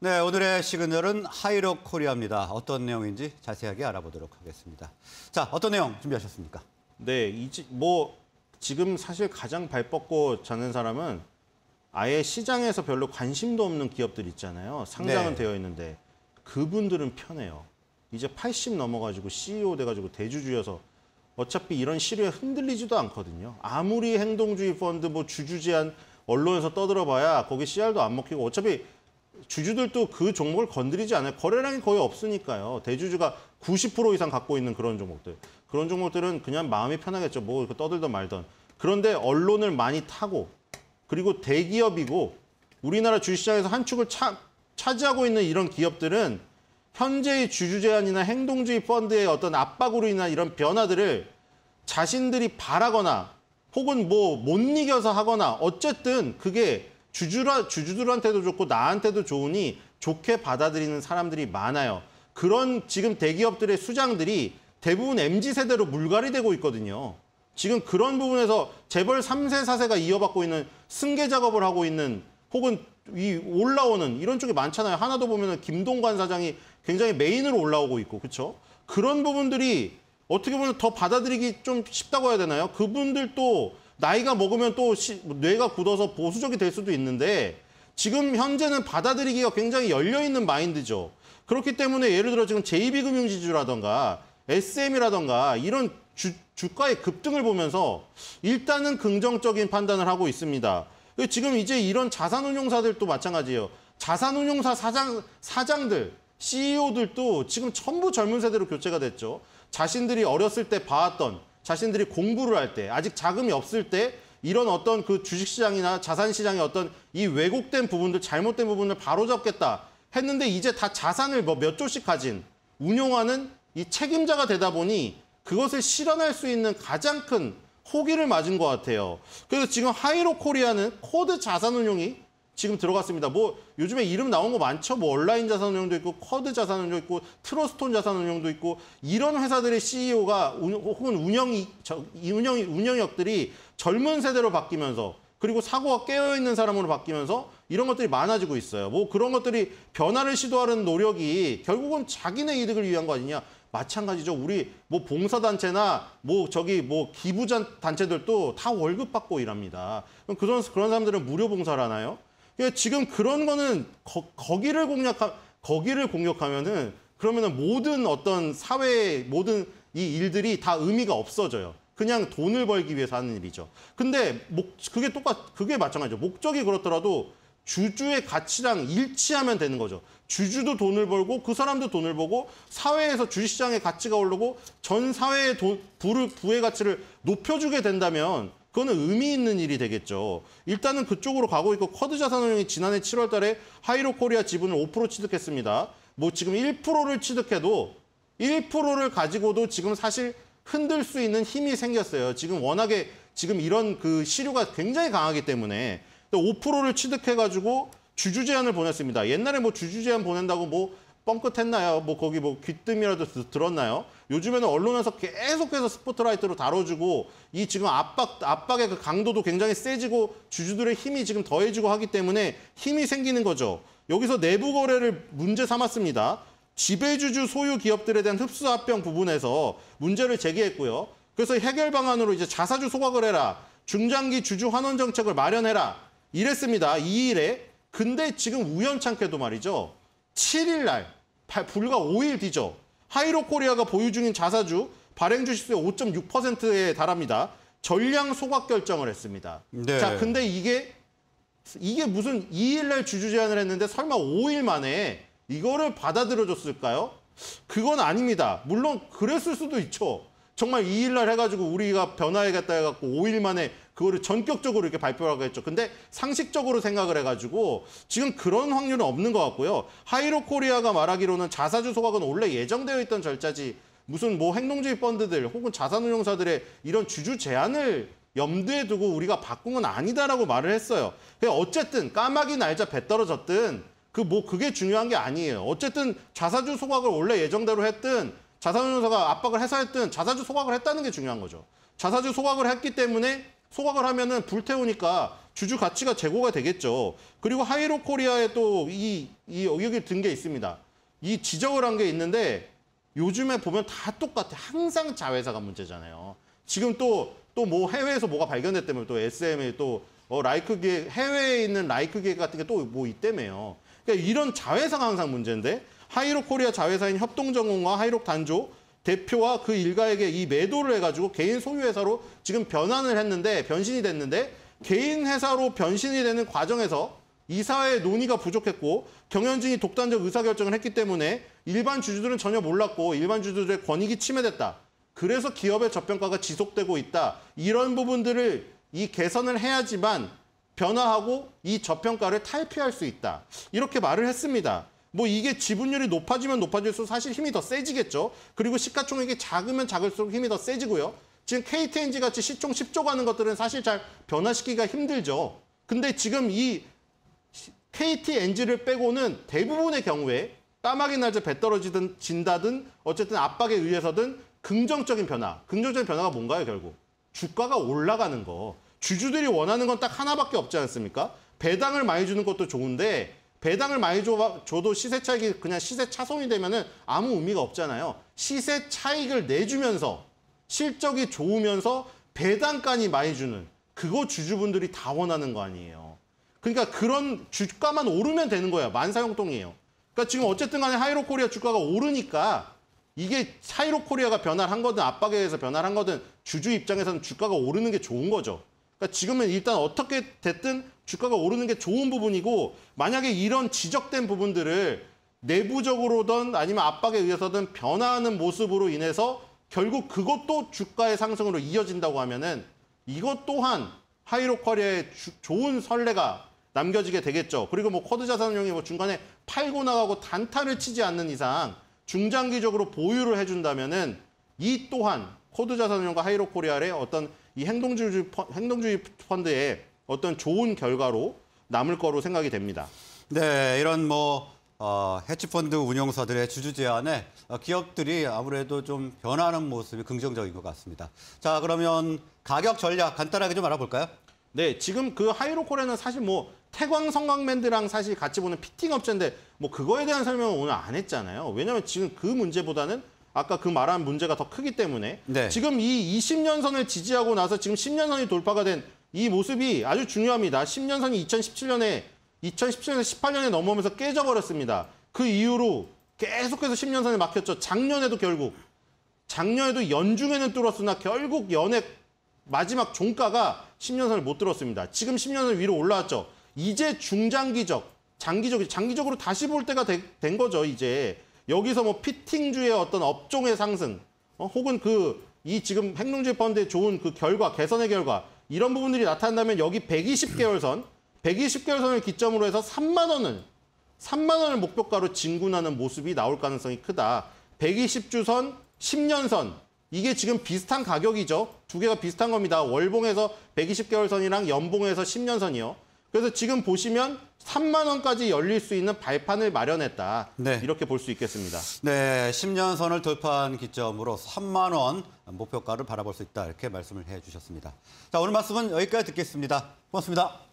네, 오늘의 시그널은 하이로 코리아입니다. 어떤 내용인지 자세하게 알아보도록 하겠습니다. 자, 어떤 내용 준비하셨습니까? 네, 이제 뭐 지금 사실 가장 발뻗고 자는 사람은 아예 시장에서 별로 관심도 없는 기업들 있잖아요. 상장은 네. 되어 있는데 그분들은 편해요. 이제 80 넘어가지고 CEO 돼가지고 대주주여서 어차피 이런 시류에 흔들리지도 않거든요. 아무리 행동주의 펀드 뭐 주주 제한 언론에서 떠들어봐야 거기 CR도 안 먹히고 어차피 주주들도 그 종목을 건드리지 않아요. 거래량이 거의 없으니까요. 대주주가 90% 이상 갖고 있는 그런 종목들. 그런 종목들은 그냥 마음이 편하겠죠. 뭐 떠들던 말던. 그런데 언론을 많이 타고 그리고 대기업이고 우리나라 주시장에서 식한 축을 차, 차지하고 있는 이런 기업들은 현재의 주주 제한이나 행동주의 펀드의 어떤 압박으로 인한 이런 변화들을 자신들이 바라거나 혹은 뭐 못 이겨서 하거나 어쨌든 그게 주주라, 주주들한테도 좋고 나한테도 좋으니 좋게 받아들이는 사람들이 많아요. 그런 지금 대기업들의 수장들이 대부분 MZ세대로 물갈이 되고 있거든요. 지금 그런 부분에서 재벌 3세, 4세가 이어받고 있는 승계 작업을 하고 있는 혹은 이 올라오는 이런 쪽이 많잖아요. 하나도 보면 김동관 사장이 굉장히 메인으로 올라오고 있고 그렇죠? 그런 부분들이 어떻게 보면 더 받아들이기 좀 쉽다고 해야 되나요? 그분들도 나이가 먹으면 또 시, 뇌가 굳어서 보수적이 될 수도 있는데 지금 현재는 받아들이기가 굉장히 열려있는 마인드죠. 그렇기 때문에 예를 들어 지금 JB금융지주라던가 SM이라던가 이런 주, 주가의 급등을 보면서 일단은 긍정적인 판단을 하고 있습니다. 지금 이제 이런 자산운용사들도 마찬가지예요. 자산운용사 사장, 사장들, CEO들도 지금 전부 젊은 세대로 교체가 됐죠. 자신들이 어렸을 때 봐왔던 자신들이 공부를 할 때, 아직 자금이 없을 때 이런 어떤 그 주식시장이나 자산시장의 어떤 이 왜곡된 부분들, 잘못된 부분을 바로잡겠다 했는데 이제 다 자산을 뭐 몇 조씩 가진, 운용하는 이 책임자가 되다 보니 그것을 실현할 수 있는 가장 큰 호기를 맞은 것 같아요. 그래서 지금 하이로 코리아는 코드 자산 운용이 지금 들어갔습니다. 뭐 요즘에 이름 나온 거 많죠. 뭐 온라인 자산 운용도 있고 쿼드 자산 운용도 있고 트러스톤 자산 운용도 있고 이런 회사들의 CEO가 혹은 운영이 저, 운영이 운영역들이 젊은 세대로 바뀌면서 그리고 사고가 깨어 있는 사람으로 바뀌면서 이런 것들이 많아지고 있어요. 뭐 그런 것들이 변화를 시도하는 노력이 결국은 자기네 이득을 위한 거 아니냐. 마찬가지죠. 우리 뭐 봉사단체나 뭐 저기 뭐 기부자 단체들도 다 월급 받고 일합니다. 그럼 그런 사람들은 무료 봉사를 하나요? 그러니까 지금 그런 거는 거, 거 기를 공략하 거기를 공격하면은 그러면은 모든 어떤 사회의 모든 이 일들이 다 의미가 없어져요. 그냥 돈을 벌기 위해서 하는 일이죠. 근데 목 그게 똑같 그게 마찬가지죠. 목적이 그렇더라도 주주의 가치랑 일치하면 되는 거죠. 주주도 돈을 벌고 그 사람도 돈을 보고 사회에서 주식시장의 가치가 오르고 전 사회의 돈, 부를, 부의 가치를 높여주게 된다면 그거는 의미 있는 일이 되겠죠. 일단은 그쪽으로 가고 있고 쿼드 자산운용이 지난해 7월 달에 하이로 코리아 지분을 5% 취득했습니다. 뭐 지금 1%를 취득해도 1%를 가지고도 지금 사실 흔들 수 있는 힘이 생겼어요. 지금 워낙에 지금 이런 그 시류가 굉장히 강하기 때문에 5%를 취득해가지고 주주 제안을 보냈습니다. 옛날에 뭐 주주 제안 보낸다고 뭐 뻥끗했나요? 뭐 거기 뭐 귀뜸이라도 들었나요? 요즘에는 언론에서 계속해서 스포트라이트로 다뤄주고 이 지금 압박 압박의 그 강도도 굉장히 세지고 주주들의 힘이 지금 더해지고 하기 때문에 힘이 생기는 거죠. 여기서 내부 거래를 문제 삼았습니다. 지배주주 소유 기업들에 대한 흡수 합병 부분에서 문제를 제기했고요. 그래서 해결 방안으로 이제 자사주 소각을 해라. 중장기 주주 환원 정책을 마련해라. 이랬습니다. 이 일에 근데 지금 우연찮게도 말이죠. 7일 날 불과 5일 뒤죠. 하이로코리아가 보유 중인 자사주 발행 주식수의 5.6%에 달합니다. 전량 소각 결정을 했습니다. 네. 자, 근데 이게 이게 무슨 2일 날 주주 제안을 했는데 설마 5일 만에 이거를 받아들여 줬을까요? 그건 아닙니다. 물론 그랬을 수도 있죠. 정말 2일 날 해가지고 우리가 변화해겠다 해갖고 5일 만에 그거를 전격적으로 이렇게 발표하고 했죠. 근데 상식적으로 생각을 해가지고 지금 그런 확률은 없는 것 같고요. 하이로 코리아가 말하기로는 자사주 소각은 원래 예정되어 있던 절차지 무슨 뭐 행동주의 펀드들 혹은 자산운용사들의 이런 주주 제한을 염두에 두고 우리가 바꾼 건 아니다라고 말을 했어요. 어쨌든 까마귀 날짜배 떨어졌든 그 뭐 그게 중요한 게 아니에요. 어쨌든 자사주 소각을 원래 예정대로 했든 자산운용사가 압박을 해서 했든 자사주 소각을 했다는 게 중요한 거죠. 자사주 소각을 했기 때문에 소각을 하면은 불태우니까 주주 가치가 재고가 되겠죠. 그리고 하이로 코리아에 또 이, 이 여기 든 게 있습니다. 이 지적을 한 게 있는데 요즘에 보면 다 똑같아. 항상 자회사가 문제잖아요. 지금 또, 또 뭐 해외에서 뭐가 발견됐다면 또 SM에 또 어, 라이크 기획, 해외에 있는 라이크 기획 같은 게 또 뭐 있다며요. 그러니까 이런 자회사가 항상 문제인데 하이로 코리아 자회사인 협동전공과 하이로 단조, 대표와 그 일가에게 이 매도를 해가지고 개인 소유회사로 지금 변환을 했는데 변신이 됐는데 개인 회사로 변신이 되는 과정에서 이사회의 논의가 부족했고 경영진이 독단적 의사결정을 했기 때문에 일반 주주들은 전혀 몰랐고 일반 주주들의 권익이 침해됐다. 그래서 기업의 저평가가 지속되고 있다. 이런 부분들을 이 개선을 해야지만 변화하고 이 저평가를 탈피할 수 있다. 이렇게 말을 했습니다. 뭐 이게 지분율이 높아지면 높아질수록 사실 힘이 더 세지겠죠. 그리고 시가총액이 작으면 작을수록 힘이 더 세지고요. 지금 KTNG 같이 시총 10조 가는 것들은 사실 잘 변화시키기가 힘들죠. 근데 지금 이 KTNG를 빼고는 대부분의 경우에 까마귀 날짜 배 떨어지든 진다든 어쨌든 압박에 의해서든 긍정적인 변화. 긍정적인 변화가 뭔가요, 결국? 주가가 올라가는 거. 주주들이 원하는 건 딱 하나밖에 없지 않습니까? 배당을 많이 주는 것도 좋은데 배당을 많이 줘, 줘도 시세 차익이 그냥 시세 차손이 되면은 아무 의미가 없잖아요. 시세 차익을 내주면서 실적이 좋으면서 배당까지 많이 주는 그거 주주분들이 다 원하는 거 아니에요. 그러니까 그런 주가만 오르면 되는 거예요. 만사형통이에요. 그러니까 지금 어쨌든 간에 하이로코리아 주가가 오르니까 이게 하이로코리아가 변화를 한 거든 압박에 의해서 변화를 한 거든 주주 입장에서는 주가가 오르는 게 좋은 거죠. 그러니까 지금은 일단 어떻게 됐든 주가가 오르는 게 좋은 부분이고 만약에 이런 지적된 부분들을 내부적으로든 아니면 압박에 의해서든 변화하는 모습으로 인해서 결국 그것도 주가의 상승으로 이어진다고 하면은 이것 또한 하이로 커리의 좋은 선례가 남겨지게 되겠죠. 그리고 뭐코드 자산용이 뭐 중간에 팔고 나가고 단타를 치지 않는 이상 중장기적으로 보유를 해준다면은 이 또한 코드 자산용과 하이로 코리아의 어떤 이 행동주의, 행동주의 펀드의 어떤 좋은 결과로 남을 거로 생각이 됩니다. 네, 이런 뭐 어, 해치펀드 운영사들의 주주 제안에 어, 기업들이 아무래도 좀 변하는 모습이 긍정적인 것 같습니다. 자, 그러면 가격 전략 간단하게 좀 알아볼까요? 네, 지금 그 하이로콜에는 사실 뭐 태광 성광맨드랑 사실 같이 보는 피팅 업체인데 뭐 그거에 대한 설명은 오늘 안 했잖아요. 왜냐하면 지금 그 문제보다는 아까 그 말한 문제가 더 크기 때문에 네. 지금 이 20년선을 지지하고 나서 지금 10년선이 돌파가 된 이 모습이 아주 중요합니다. 10년선이 2017년에 2 0 1 7년에 18년에 넘어오면서 깨져버렸습니다. 그 이후로 계속해서 10년선에 막혔죠. 작년에도 결국 작년에도 연중에는 뚫었으나 결국 연액 마지막 종가가 10년선을 못 뚫었습니다. 지금 10년선 위로 올라왔죠. 이제 중장기적, 장기적, 장기적으로 다시 볼 때가 된 거죠, 이제. 여기서 뭐 피팅주의 어떤 업종의 상승 어, 혹은 그 이 지금 핵농지 펀드의 좋은 그 결과 개선의 결과 이런 부분들이 나타난다면 여기 120개월선 120개월선을 기점으로 해서 3만 원을 3만 원을 목표가로 진군하는 모습이 나올 가능성이 크다. 120주선 10년선 이게 지금 비슷한 가격이죠. 두 개가 비슷한 겁니다. 월봉에서 120개월선이랑 연봉에서 10년선이요. 그래서 지금 보시면 3만 원까지 열릴 수 있는 발판을 마련했다. 네. 이렇게 볼 수 있겠습니다. 네, 10년 선을 돌파한 기점으로 3만 원 목표가를 바라볼 수 있다. 이렇게 말씀을 해주셨습니다. 자, 오늘 말씀은 여기까지 듣겠습니다. 고맙습니다.